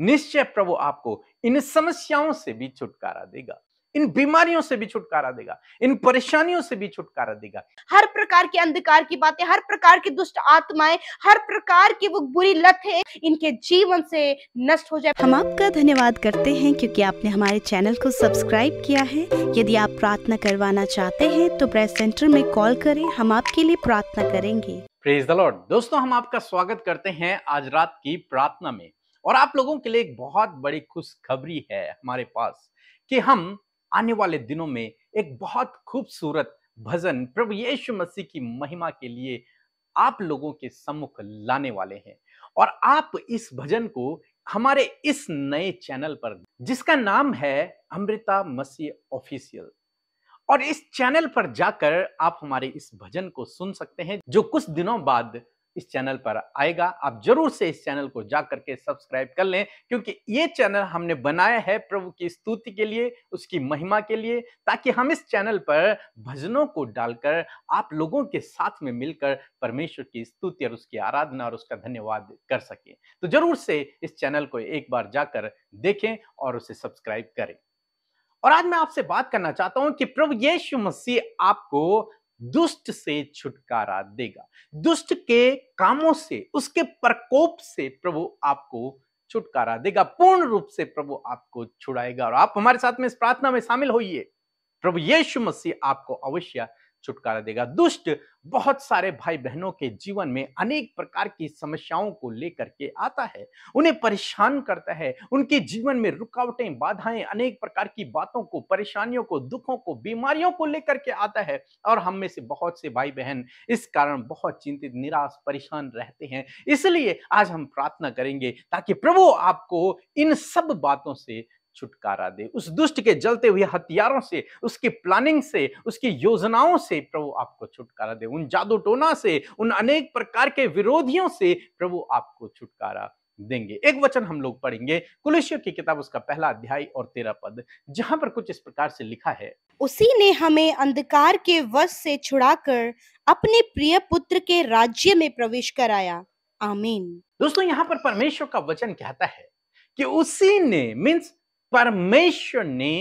निश्चय प्रभु आपको इन समस्याओं से भी छुटकारा देगा इन बीमारियों से भी छुटकारा देगा इन परेशानियों से भी छुटकारा देगा हर प्रकार के अंधकार की बातें हर प्रकार की दुष्ट आत्माएं हर प्रकार की वो बुरी लत है इनके जीवन से नष्ट हो जाए हम आपका धन्यवाद करते हैं क्योंकि आपने हमारे चैनल को सब्सक्राइब किया है यदि आप प्रार्थना करवाना चाहते हैं तो प्रेस सेंटर में कॉल करें हम आपके लिए प्रार्थना करेंगे प्रेज द लॉर्ड दोस्तों हम आपका स्वागत करते हैं आज रात की प्रार्थना में और आप लोगों के लिए एक बहुत बड़ी खुशखबरी है हमारे पास कि हम आने वाले दिनों में एक बहुत खूबसूरत भजन प्रभु यीशु मसीह की महिमा के लिए आप लोगों के सम्मुख लाने वाले हैं और आप इस भजन को हमारे इस नए चैनल पर जिसका नाम है अमृता मसीह ऑफिशियल और इस चैनल पर जाकर आप हमारे इस भजन को सुन सकते हैं जो कुछ दिनों बाद इस चैनल पर आएगा आप जरूर से इस चैनल को जा करके सब्सक्राइब कर लें क्योंकि ये चैनल हमने बनाया है प्रभु की स्तुति के लिए उसकी महिमा के लिए ताकि हम इस चैनल पर भजनों को डालकर आप लोगों के साथ में मिलकर परमेश्वर की स्तुति और उसकी आराधना और उसका धन्यवाद कर सके तो जरूर से इस चैनल को एक बार जाकर देखें और उसे सब्सक्राइब करें और आज मैं आपसे बात करना चाहता हूं कि प्रभु यीशु मसीह आपको दुष्ट से छुटकारा देगा दुष्ट के कामों से उसके प्रकोप से प्रभु आपको छुटकारा देगा पूर्ण रूप से प्रभु आपको छुड़ाएगा और आप हमारे साथ में इस प्रार्थना में शामिल होइए प्रभु यीशु मसीह आपको अवश्य छुटकारा देगा दुष्ट बहुत सारे भाई बहनों के जीवन में अनेक प्रकार की समस्याओं को लेकर के आता है उन्हें परेशान करता है उनके जीवन में रुकावटें बाधाएं अनेक प्रकार की बातों को परेशानियों को दुखों को बीमारियों को लेकर के आता है और हम में से बहुत से भाई बहन इस कारण बहुत चिंतित निराश परेशान रहते हैं इसलिए आज हम प्रार्थना करेंगे ताकि प्रभु आपको इन सब बातों से छुटकारा दे उस दुष्ट के जलते हुए हथियारों से उसकी प्लानिंग से उसकी योजनाओं से प्रभु आपको छुटकारा दे उन जादू टोना से उन अनेक प्रकार के विरोधियों से प्रभु आपको छुटकारा देंगे एक वचन हम लोग पढ़ेंगे कुलेश्वर की किताब उसका पहला अध्याय और तेरा पद जहाँ पर कुछ इस प्रकार से लिखा है उसी ने हमें अंधकार के वश से छुड़ाकर अपने प्रिय पुत्र के राज्य में प्रवेश कराया आमीन दोस्तों यहाँ पर परमेश्वर का वचन कहता है कि उसी ने मीन्स परमेश्वर ने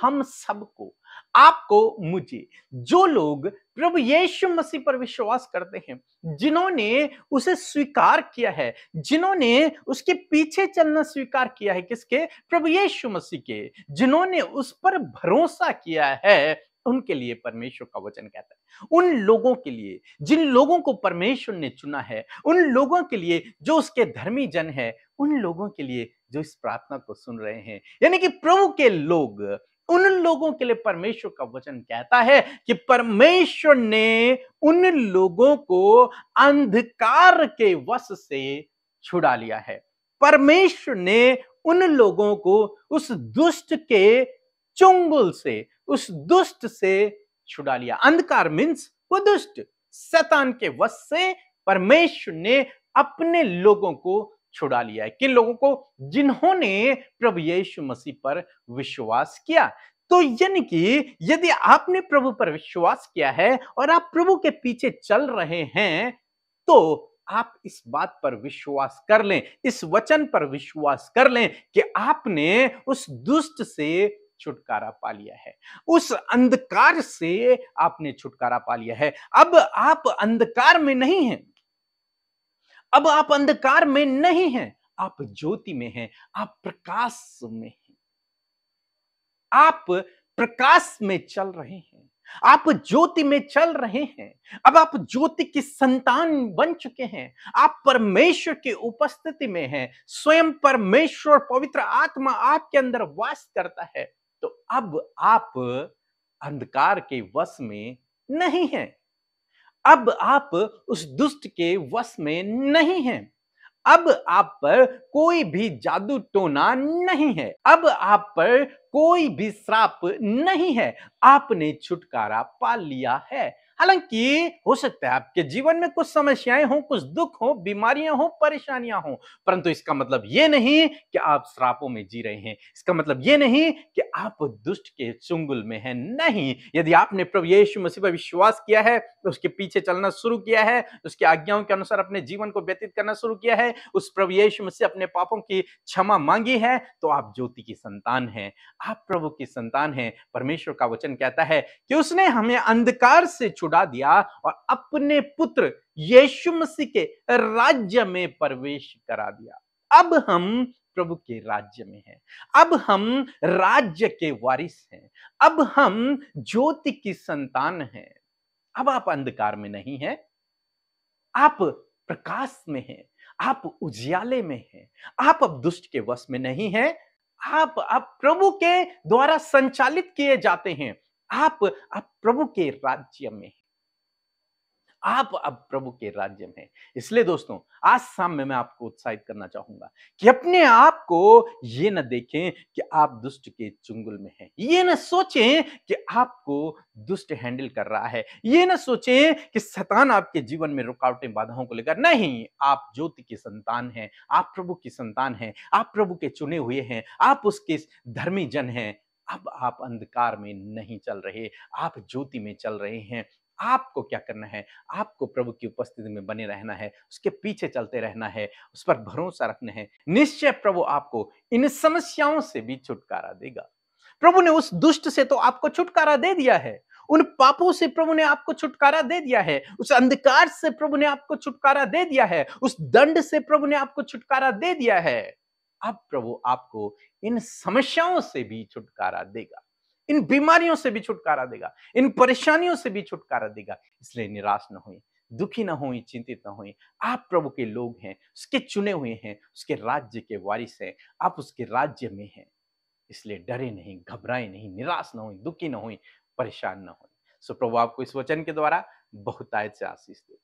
हम सबको आपको मुझे जो लोग प्रभु यीशु मसीह पर विश्वास करते हैं जिन्होंने उसे स्वीकार किया है जिन्होंने उसके पीछे चलना स्वीकार किया है किसके प्रभु यीशु मसीह के जिन्होंने उस पर भरोसा किया है उनके लिए परमेश्वर का वचन कहता है उन लोगों के लिए जिन लोगों को परमेश्वर ने चुना है उन लोगों के लिए जो उसके धर्मी जन है उन लोगों के लिए जो इस प्रार्थना को सुन रहे हैं यानी कि प्रभु के लोग उन लोगों के लिए परमेश्वर का वचन कहता है कि परमेश्वर ने उन लोगों को अंधकार के वश से छुड़ा लिया है परमेश्वर ने उन लोगों को उस दुष्ट के चुंगल से उस दुष्ट से छुड़ा लिया अंधकार मीन्स वो दुष्ट शैतान के वश से परमेश्वर ने अपने लोगों को छुड़ा लिया है किन लोगों को जिन्होंने प्रभु यीशु मसीह पर विश्वास किया तो यानी कि यदि आपने प्रभु पर विश्वास किया है और आप प्रभु के पीछे चल रहे हैं तो आप इस बात पर विश्वास कर लें इस वचन पर विश्वास कर लें कि आपने उस दुष्ट से छुटकारा पा लिया है उस अंधकार से आपने छुटकारा पा लिया है अब आप अंधकार में नहीं हैं अब आप अंधकार में नहीं हैं आप ज्योति में हैं आप प्रकाश में हैं आप प्रकाश में चल रहे हैं आप ज्योति में चल रहे हैं अब आप ज्योति की संतान बन चुके हैं आप परमेश्वर की उपस्थिति में हैं स्वयं परमेश्वर पवित्र आत्मा आपके अंदर वास करता है तो अब आप अंधकार के वश में नहीं हैं अब आप उस दुष्ट के वश में नहीं हैं अब आप पर कोई भी जादू टोना नहीं है अब आप पर कोई भी श्राप नहीं है आपने छुटकारा पा लिया है हालांकि हो सकता है आपके जीवन में कुछ समस्याएं हों कुछ दुख हो बीमारियां हो परेशानियां हो परंतु इसका मतलब ये नहीं कि आप श्रापों में जी रहे हैं इसका मतलब ये नहीं कि आप दुष्ट के चुंगुल में हैं नहीं यदि आपने प्रभु यीशु मसीह पर विश्वास किया है तो उसके पीछे चलना शुरू किया है उसकी आज्ञाओं के अनुसार अपने जीवन को व्यतीत करना शुरू किया है उस प्रभु यीशु मसीह अपने पापों की क्षमा मांगी है तो आप ज्योति की संतान हैं आप प्रभु की संतान हैं परमेश्वर का वचन कहता है कि उसने हमें अंधकार से छुड़ा दिया और अपने पुत्र यीशु मसीह के राज्य में प्रवेश करा दिया अब हम प्रभु के राज्य में हैं अब हम राज्य के वारिस हैं अब हम ज्योति की संतान हैं अब आप अंधकार में नहीं हैं आप प्रकाश में हैं आप उजियाले में हैं आप अब दुष्ट के वश में नहीं हैं आप आप प्रभु के द्वारा संचालित किए जाते हैं आप आप प्रभु के राज्य में आप अब प्रभु के राज्य में इसलिए दोस्तों आज शाम में मैं आपको उत्साहित करना चाहूंगा कि अपने आप को ये न देखें कि आप दुष्ट के चुंगल में हैं ये न सोचें कि आपको दुष्ट हैंडल कर रहा है ये न सोचें कि शतान आपके जीवन में रुकावटें बाधाओं को लेकर नहीं आप ज्योति की संतान हैं आप प्रभु की संतान हैं आप प्रभु के चुने हुए हैं आप उसके धर्मी जन हैं अब आप अंधकार में नहीं चल रहे आप ज्योति में चल रहे हैं आपको क्या करना है आपको प्रभु की उपस्थिति में बने रहना है उसके पीछे चलते रहना है उस पर भरोसा रखना है निश्चय प्रभु आपको इन समस्याओं से भी छुटकारा देगा प्रभु ने उस दुष्ट से तो आपको छुटकारा दे दिया है उन पापों से प्रभु ने आपको छुटकारा दे दिया है उस अंधकार से प्रभु ने आपको छुटकारा दे दिया है उस दंड से प्रभु ने आपको छुटकारा दे दिया है अब प्रभु आपको इन समस्याओं से भी छुटकारा देगा इन बीमारियों से भी छुटकारा देगा इन परेशानियों से भी छुटकारा देगा इसलिए निराश न हुई दुखी न हुई चिंतित न हुई आप प्रभु के लोग हैं उसके चुने हुए हैं उसके राज्य के वारिस हैं आप उसके राज्य में हैं इसलिए डरे नहीं घबराए नहीं निराश न हुई दुखी न हुई परेशान न हुई सो प्रभु आपको इस वचन के द्वारा बहुतायत से आशीष दे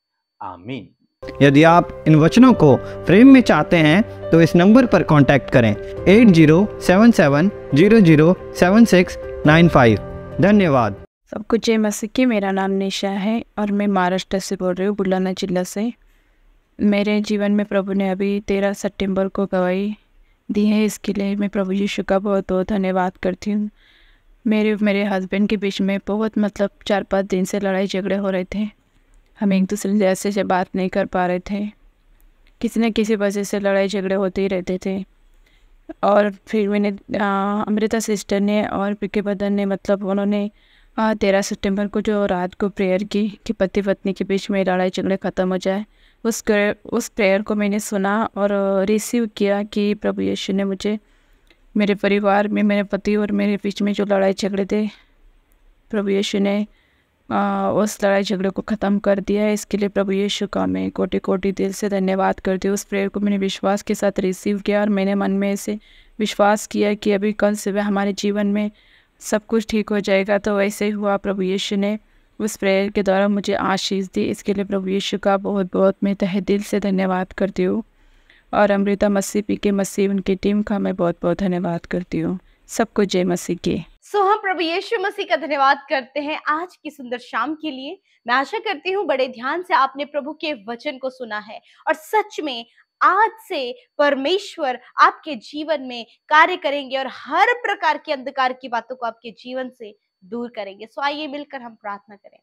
आमीन यदि आप इन वचनों को फ्रेम में चाहते हैं तो इस नंबर पर कांटेक्ट करें eight zero seven seven zero zero seven six nine five धन्यवाद सबको जय मसीह की मेरा नाम निशा है और मैं महाराष्ट्र से बोल रही हूँ बुलाना जिला से मेरे जीवन में प्रभु ने अभी तेरह सितंबर को गवाही दी है इसके लिए मैं प्रभु यीशु का बहुत बहुत धन्यवाद करती हूँ मेरे मेरे हस्बैंड के बीच में बहुत मतलब चार पाँच दिन से लड़ाई झगड़े हो रहे थे हम एक दूसरे से ऐसे से बात नहीं कर पा रहे थे किसी न किसी वजह से लड़ाई झगड़े होते ही रहते थे और फिर मैंने अमृता सिस्टर ने और पीके बदन ने मतलब उन्होंने तेरह सितंबर को जो रात को प्रेयर की कि पति पत्नी के बीच में लड़ाई झगड़े ख़त्म हो जाए उस उस प्रेयर को मैंने सुना और रिसीव किया कि प्रभु यीशु ने मुझे मेरे परिवार में मेरे पति और मेरे बीच में जो लड़ाई झगड़े थे प्रभु यीशु ने उस लड़ाई झगड़े को ख़त्म कर दिया है इसके लिए प्रभु यीशु का मैं कोटि कोटि दिल से धन्यवाद करती हूँ उस प्रेयर को मैंने विश्वास के साथ रिसीव किया और मैंने मन में ऐसे विश्वास किया कि अभी कल सुबह हमारे जीवन में सब कुछ ठीक हो जाएगा तो वैसे ही हुआ प्रभु यीशु ने उस प्रेयर के द्वारा मुझे आशीष दी इसके लिए प्रभु यीशु का बहुत बहुत मैं तह दिल से धन्यवाद करती हूँ और अमृता मसीह पी के मसीह उनकी टीम का मैं बहुत बहुत धन्यवाद करती हूँ सबको जय मसीह की सो हम प्रभु यीशु मसीह का धन्यवाद करते हैं आज की सुंदर शाम के लिए मैं आशा करती हूँ बड़े ध्यान से आपने प्रभु के वचन को सुना है और सच में आज से परमेश्वर आपके जीवन में कार्य करेंगे और हर प्रकार के अंधकार की बातों को आपके जीवन से दूर करेंगे सो आइए मिलकर हम प्रार्थना करें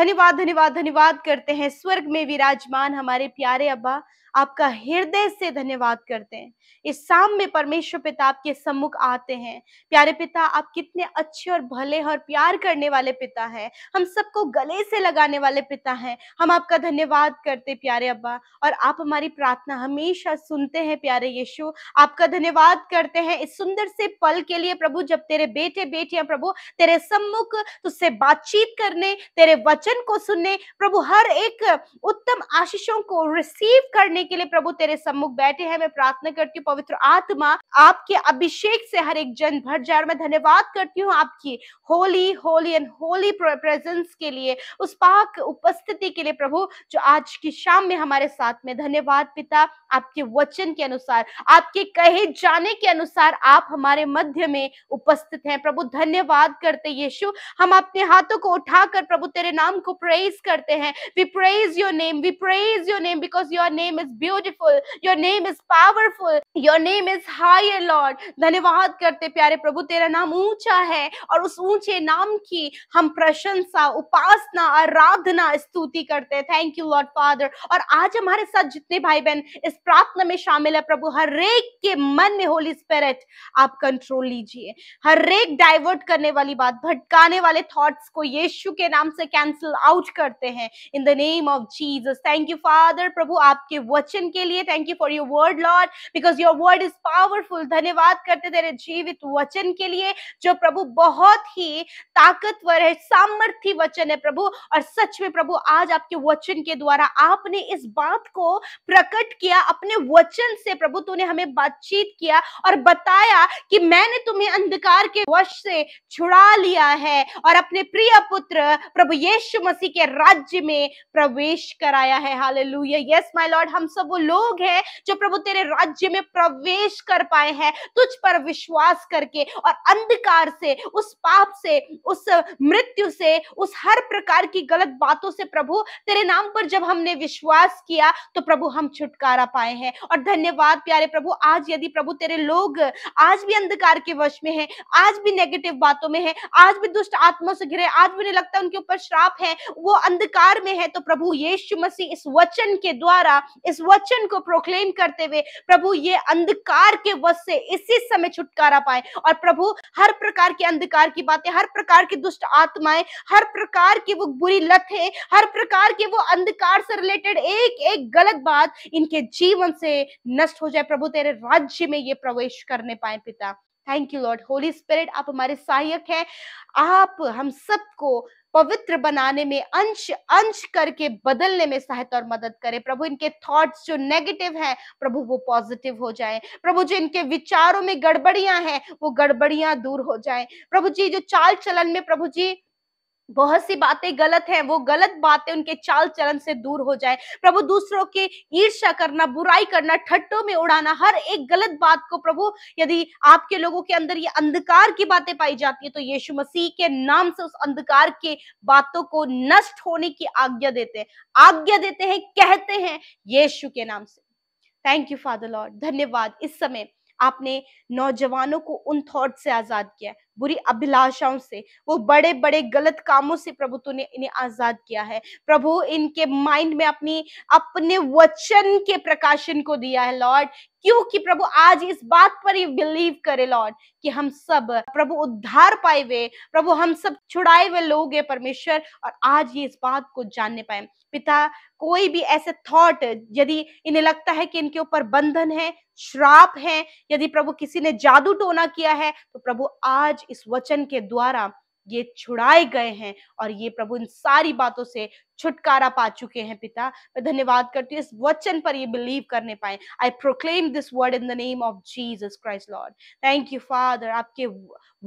धन्यवाद धन्यवाद धन्यवाद करते हैं स्वर्ग में विराजमान हमारे प्यारे अब्बा आपका हृदय से धन्यवाद करते हैं इस शाम में परमेश्वर पिता आपके सम्मुख आते हैं प्यारे पिता आप कितने अच्छे और भले और प्यार करने वाले पिता हैं हम सबको गले से लगाने वाले पिता हैं हम आपका धन्यवाद करते प्यारे अब्बा और आप हमारी प्रार्थना हमेशा सुनते हैं प्यारे यीशु आपका धन्यवाद करते हैं इस सुंदर से पल के लिए प्रभु जब तेरे बेटे बेटियां प्रभु तेरे सम्मुख तुझसे बातचीत करने तेरे वचन को सुनने प्रभु हर एक उत्तम आशीषों को रिसीव करने के लिए प्रभु तेरे सम्मुख बैठे हैं मैं प्रार्थना करती हूँ पवित्र आत्मा आपके अभिषेक से हर एक जन भर जाए मैं धन्यवाद करती हूँ आपकी holy holy and holy presence के लिए उस पाक उपस्थिति के लिए प्रभु जो आज की शाम में हमारे साथ में धन्यवाद पिता आपके वचन के अनुसार आपके कहे जाने के अनुसार आप हमारे मध्य में उपस्थित हैं प्रभु धन्यवाद करते यीशु हम अपने हाथों को उठाकर प्रभु तेरे नाम को प्रेज करते हैं we praise your name we praise your name because your name is is beautiful. Your name is powerful. Your name is higher, Lord. धन्यवाद करते प्यारे प्रभु तेरा नाम ऊंचा है और उस ऊंचे नाम की हम प्रशंसा उपासना आराधना स्तुति करते थैंक यू लॉर्ड फादर और आज हमारे साथ जितने भाई बहन इस प्रार्थना में शामिल है प्रभु हर एक के मन में होली स्पिरिट आप कंट्रोल लीजिए हर एक डाइवर्ट करने वाली बात भटकाने वाले थॉट्स को यीशु के नाम से कैंसिल आउट करते हैं in the name of Jesus thank you father प्रभु आपके वचन के लिए thank you for your word lord because your word is powerful धन्यवाद करते तेरे जीवित वचन के लिए जो प्रभु बहुत ही ताकतवर है सामर्थ्य वचन है प्रभु और सच में प्रभु आज आपके वचन के द्वारा आपने इस बात को प्रकट किया अपने वचन से प्रभु तूने हमें बातचीत किया और बताया कि मैंने तुम्हें अंधकार के वश से छुड़ा लिया है और अपने प्रिय पुत्र प्रभु यीशु मसीह के राज्य में प्रवेश कराया है हालेलुया यस माय लॉर्ड हम सब वो लोग हैं जो प्रभु तेरे राज्य में प्रवेश कर पाए हैं तुझ पर विश्वास करके और अंधकार से उस पाप से उस मृत्यु से उस हर प्रकार की गलत बातों से प्रभु तेरे नाम पर जब हमने विश्वास किया तो प्रभु हम छुटकारा पाए हैं और धन्यवाद प्यारे प्रभु आज यदि प्रभु तेरे लोग आज भी अंधकार के वश में है आज भी नेगेटिव बातों में है आज भी दुष्ट आत्मा से घिरे आज भी नहीं लगता उनके ऊपर श्राप है वो अंधकार में है तो प्रभु यीशु मसीह इस वचन के द्वारा इस इस वचन को प्रोक्लेम करते हुए प्रभु ये अंधकार के वश से इसी समय छुटकारा पाए और प्रभु हर प्रकार के अंधकार की बातें हर प्रकार की दुष्ट आत्माएं हर प्रकार की वो बुरी लत है हर प्रकार के वो अंधकार से रिलेटेड एक एक गलत बात इनके जीवन से नष्ट हो जाए प्रभु तेरे राज्य में ये प्रवेश करने पाए पिता thank you lord holy spirit आप हमारे सहायक हैं आप हम सबको पवित्र बनाने में अंश अंश करके बदलने में सहायता और मदद करे प्रभु इनके थॉट्स जो नेगेटिव हैं प्रभु वो पॉजिटिव हो जाए प्रभु जी इनके विचारों में गड़बड़ियां हैं वो गड़बड़ियां दूर हो जाए प्रभु जी जो चाल चलन में प्रभु जी बहुत सी बातें गलत हैं वो गलत बातें उनके चाल चलन से दूर हो जाए प्रभु दूसरों के ईर्ष्या करना बुराई करना ठट्टों में उड़ाना हर एक गलत बात को प्रभु यदि आपके लोगों के अंदर ये अंधकार की बातें पाई जाती है तो यीशु मसीह के नाम से उस अंधकार के बातों को नष्ट होने की आज्ञा देते हैं आज्ञा देते हैं कहते हैं यीशु के नाम से थैंक यू फादर लॉर्ड धन्यवाद इस समय आपने नौजवानों को उन थॉट से आजाद किया बुरी अभिलाषाओं से वो बड़े बड़े गलत कामों से प्रभु तूने इन्हें आजाद किया है प्रभु इनके माइंड में अपनी अपने वचन के प्रकाशन को दिया है लॉर्ड क्योंकि प्रभु आज इस बात पर ही बिलीव करे लॉर्ड कि हम सब प्रभु उद्धार पाए हुए प्रभु हम सब छुड़ाए हुए लोग हैं परमेश्वर और आज ये इस बात को जानने पाए पिता कोई भी ऐसे थॉट यदि इन्हें लगता है कि इनके ऊपर बंधन है श्राप है यदि प्रभु किसी ने जादू टोना किया है तो प्रभु आज इस वचन के द्वारा ये छुड़ाए गए हैं और ये प्रभु इन सारी बातों से छुटकारा पा चुके हैं पिता मैं धन्यवाद करती हूँ इस वचन पर ये बिलीव करने पाए I proclaim this word in the name of Jesus Christ lord thank you father आपके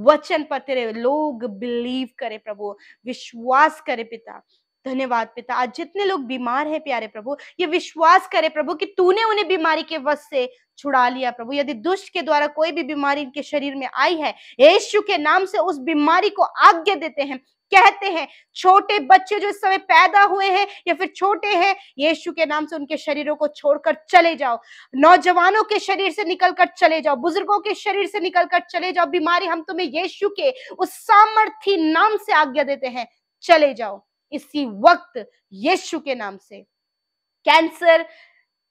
वचन पर तेरे लोग बिलीव करे प्रभु विश्वास करे पिता धन्यवाद पिता आज जितने लोग बीमार हैं प्यारे प्रभु ये विश्वास करे प्रभु कि तूने उन्हें बीमारी के वश से छुड़ा लिया प्रभु यदि दुष्ट के द्वारा कोई भी बीमारी इनके शरीर में आई है यीशु के नाम से उस बीमारी को आज्ञा देते हैं कहते हैं छोटे बच्चे जो इस समय पैदा हुए हैं या फिर छोटे हैं यीशु के नाम से उनके शरीरों को छोड़कर चले जाओ नौजवानों के शरीर से निकलकर चले जाओ बुजुर्गों के शरीर से निकलकर चले जाओ बीमारी हम तुम्हें यीशु के उस सामर्थी नाम से आज्ञा देते हैं चले जाओ इसी वक्त यीशु के नाम से cancer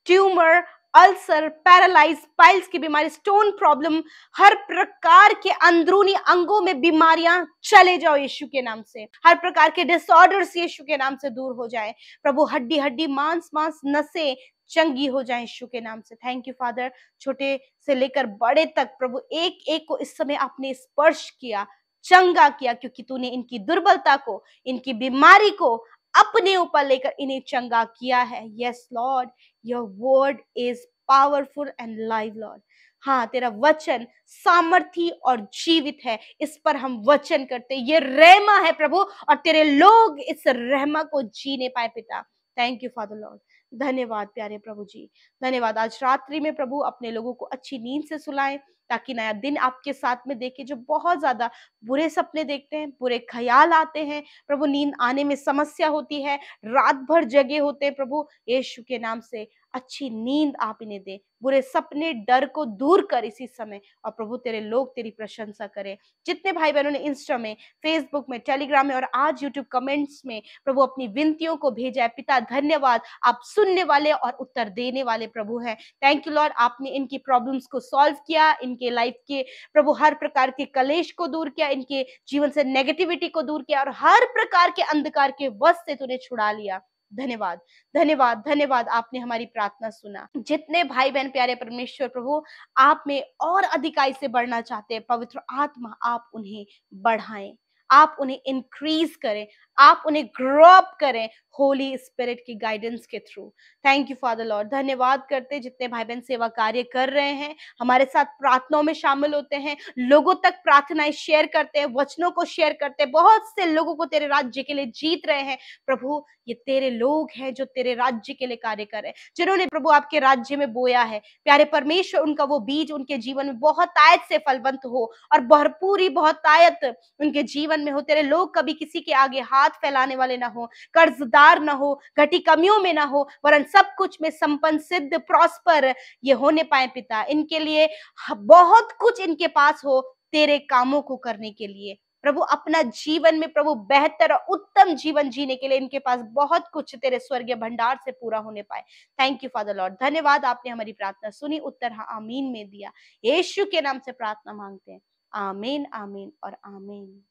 tumour ulcer paralyse piles की बीमारी स्टोन प्रॉब्लम हर प्रकार के अंदरूनी अंगों में बीमारियां चले जाओ यीशु के नाम से हर प्रकार के डिसऑर्डर्स यीशु के नाम से दूर हो जाए प्रभु हड्डी हड्डी मांस मांस नसें चंगी हो जाए यीशु के नाम से थैंक यू फादर छोटे से लेकर बड़े तक प्रभु एक एक को इस समय आपने स्पर्श किया चंगा किया क्योंकि तूने इनकी दुर्बलता को इनकी बीमारी को अपने ऊपर लेकर इन्हें चंगा किया है yes lord your word is powerful and live lord हाँ तेरा वचन सामर्थी और जीवित है इस पर हम वचन करते ये रहमा है प्रभु और तेरे लोग इस रहमा को जीने पाए पिता thank you for the lord धन्यवाद प्यारे प्रभु जी धन्यवाद आज रात्रि में प्रभु अपने लोगों को अच्छी नींद से सुलाएं ताकि नया दिन आपके साथ में देखे जो बहुत ज्यादा बुरे सपने देखते हैं बुरे ख्याल आते हैं प्रभु नींद आने में समस्या होती है रात भर जगे होते हैं प्रभु यीशु के नाम से अच्छी नींद आप इन्हें दे बुरे सपने डर को दूर कर इसी समय और प्रभु तेरे लोग तेरी प्रशंसा करें जितने भाई बहनों ने इंस्टा में फेसबुक में टेलीग्राम में और आज यूट्यूब कमेंट्स में प्रभु अपनी विनतियों को भेजा है पिता धन्यवाद आप सुनने वाले और उत्तर देने वाले प्रभु हैं थैंक यू लॉर्ड आपने इनकी प्रॉब्लम्स को सॉल्व किया इनके लाइफ के प्रभु हर प्रकार के कलेश को दूर किया इनके जीवन से नेगेटिविटी को दूर किया और हर प्रकार के अंधकार के वश से तूने छुड़ा लिया धन्यवाद धन्यवाद धन्यवाद आपने हमारी प्रार्थना सुना जितने भाई बहन प्यारे परमेश्वर प्रभु आप में और अधिकाई से बढ़ना चाहते हैं पवित्र आत्मा आप उन्हें बढ़ाएं आप उन्हें इंक्रीज करें आप उन्हें ग्रोअप करें होली स्पिरिट की गाइडेंस के through thank you father lord धन्यवाद करते जितने भाई बहन सेवा कार्य कर रहे हैं हमारे साथ प्रार्थनाओं में शामिल होते हैं लोगों तक प्रार्थनाएं शेयर करते हैं वचनों को शेयर करते हैं बहुत से लोगों को तेरे राज्य के लिए जीत रहे हैं प्रभु ये तेरे लोग हैं जो तेरे राज्य के लिए कार्य कर रहे हैं जिन्होंने प्रभु आपके राज्य में बोया है प्यारे परमेश्वर उनका वो बीज उनके जीवन में बहुत आयत से फलवंत हो और भरपूरी बहुत आयत उनके जीवन बंधन में हो तेरे लोग कभी किसी के आगे हाथ फैलाने वाले ना हो कर्जदार ना हो घटी कमियों में ना हो वरन सब कुछ में संपन्न सिद्ध प्रॉस्पर ये होने पाए पिता इनके लिए बहुत कुछ इनके पास हो तेरे कामों को करने के लिए प्रभु अपना जीवन में प्रभु बेहतर और उत्तम जीवन जीने के लिए इनके पास बहुत कुछ तेरे स्वर्गीय भंडार से पूरा होने पाए थैंक यू फादर लॉर्ड धन्यवाद आपने हमारी प्रार्थना सुनी उत्तर हाँ आमीन में दिया यीशु के नाम से प्रार्थना मांगते हैं आमीन आमीन और आमीन